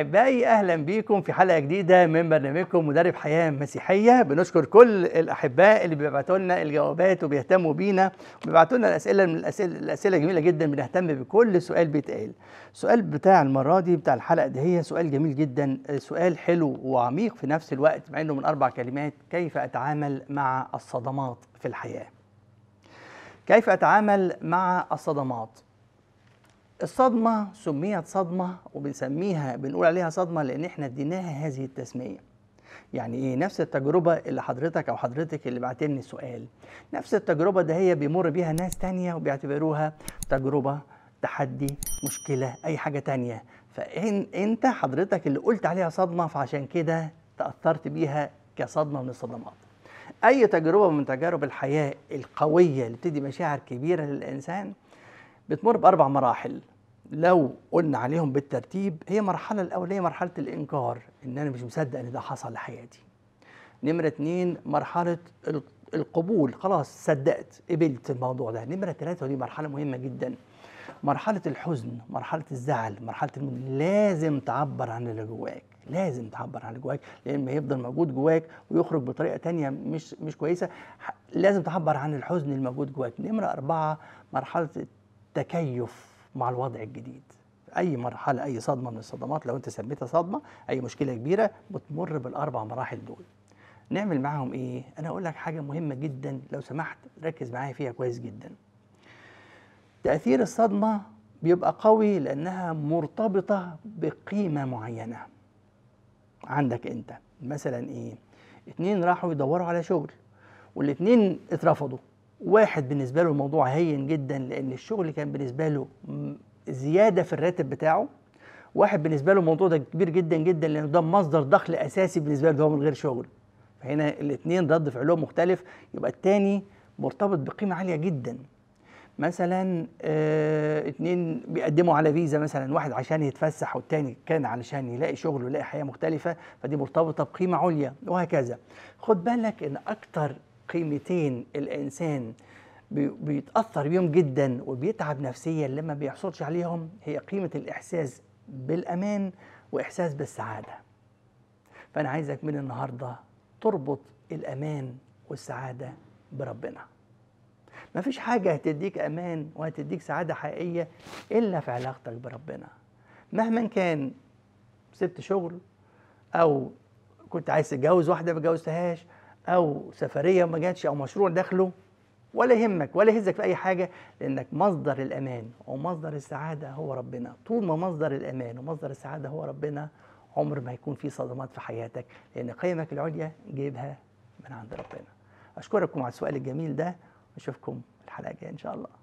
احبائي اهلا بيكم في حلقه جديده من برنامجكم مدرب حياه مسيحيه بنشكر كل الاحباء اللي بيبعتوا لنا الجوابات وبيهتموا بينا وبيبعتوا لنا الاسئله من الاسئله الاسئله جميله جدا بنهتم بكل سؤال بيتقال السؤال بتاع المره دي بتاع الحلقه دي هي سؤال جميل جدا سؤال حلو وعميق في نفس الوقت مع انه من اربع كلمات كيف اتعامل مع الصدمات في الحياه كيف اتعامل مع الصدمات الصدمة سميت صدمة وبنسميها بنقول عليها صدمة لأن احنا اديناها هذه التسمية يعني ايه نفس التجربة اللي حضرتك أو حضرتك اللي بعتلني السؤال نفس التجربة ده هي بيمر بيها ناس تانية وبيعتبروها تجربة تحدي مشكلة أي حاجة تانية أنت حضرتك اللي قلت عليها صدمة فعشان كده تأثرت بيها كصدمة من الصدمات أي تجربة من تجارب الحياة القوية اللي بتدي مشاعر كبيرة للإنسان بتمر باربع مراحل لو قلنا عليهم بالترتيب هي المرحله الاوليه مرحله الانكار ان انا مش مصدق ان ده حصل لحياتي نمره اتنين مرحله القبول خلاص صدقت قبلت الموضوع ده نمره ثلاثه ودي مرحله مهمه جدا مرحله الحزن مرحله الزعل مرحله الم... لازم تعبر عن اللي جواك لازم تعبر عن اللي جواك لان ما يفضل موجود جواك ويخرج بطريقه تانية مش مش كويسه لازم تعبر عن الحزن الموجود جواك نمره اربعه مرحله تكيف مع الوضع الجديد اي مرحله اي صدمه من الصدمات لو انت سميتها صدمه اي مشكله كبيره بتمر بالاربع مراحل دول نعمل معاهم ايه انا اقول لك حاجه مهمه جدا لو سمحت ركز معايا فيها كويس جدا تاثير الصدمه بيبقى قوي لانها مرتبطه بقيمه معينه عندك انت مثلا ايه اتنين راحوا يدوروا على شغل والاتنين اترفضوا واحد بالنسبة له الموضوع هين جدا لأن الشغل كان بالنسبة له زيادة في الراتب بتاعه واحد بالنسبة له الموضوع ده كبير جدا جدا لأن ده مصدر دخل أساسي بالنسبة له هو من غير شغل فهنا الاثنين رد فعلهم مختلف يبقى التاني مرتبط بقيمة عالية جدا مثلا اثنين آه، اتنين بيقدموا على فيزا مثلا واحد عشان يتفسح والتاني كان علشان يلاقي شغل ويلاقي حياة مختلفة فدي مرتبطة بقيمة عليا وهكذا خد بالك ان اكتر قيمتين الإنسان بيتأثر بيهم جدا وبيتعب نفسيا لما بيحصلش عليهم هي قيمة الإحساس بالأمان وإحساس بالسعادة فأنا عايزك من النهاردة تربط الأمان والسعادة بربنا مفيش حاجة هتديك أمان وهتديك سعادة حقيقية إلا في علاقتك بربنا مهما كان سبت شغل أو كنت عايز تتجوز واحدة ما اتجوزتهاش او سفريه ما جاتش او مشروع دخله ولا يهمك ولا يهزك في اي حاجه لانك مصدر الامان ومصدر السعاده هو ربنا طول ما مصدر الامان ومصدر السعاده هو ربنا عمر ما هيكون في صدمات في حياتك لان قيمك العليا جايبها من عند ربنا اشكركم على السؤال الجميل ده واشوفكم الحلقه الجايه ان شاء الله